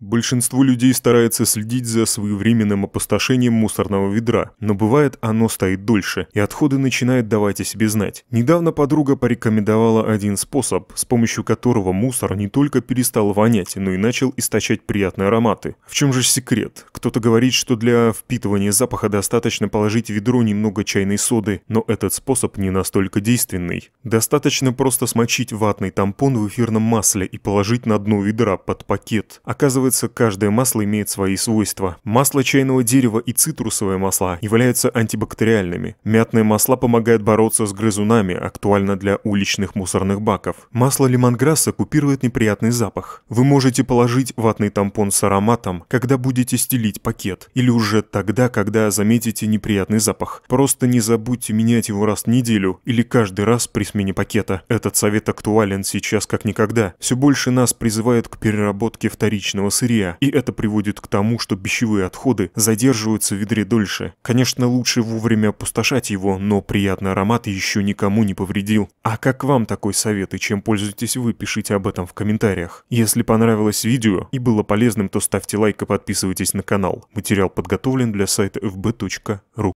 Большинство людей старается следить за своевременным опустошением мусорного ведра, но бывает оно стоит дольше, и отходы начинают давать о себе знать. Недавно подруга порекомендовала один способ, с помощью которого мусор не только перестал вонять, но и начал источать приятные ароматы. В чем же секрет? Кто-то говорит, что для впитывания запаха достаточно положить в ведро немного чайной соды, но этот способ не настолько действенный. Достаточно просто смочить ватный тампон в эфирном масле и положить на дно ведра под пакет. Оказывается, оказывается, каждое масло имеет свои свойства. Масло чайного дерева и цитрусовые масла являются антибактериальными. Мятные масла помогают бороться с грызунами, актуально для уличных мусорных баков. Масло лемонграсса купирует неприятный запах. Вы можете положить ватный тампон с ароматом, когда будете стелить пакет, или уже тогда, когда заметите неприятный запах. Просто не забудьте менять его раз в неделю или каждый раз при смене пакета. Этот совет актуален сейчас как никогда. Все больше нас призывают к переработке вторичного сырья, и это приводит к тому, что пищевые отходы задерживаются в ведре дольше. Конечно, лучше вовремя опустошать его, но приятный аромат еще никому не повредил. А как вам такой совет и чем пользуетесь вы, пишите об этом в комментариях. Если понравилось видео и было полезным, то ставьте лайк и подписывайтесь на канал. Материал подготовлен для сайта fb.ru.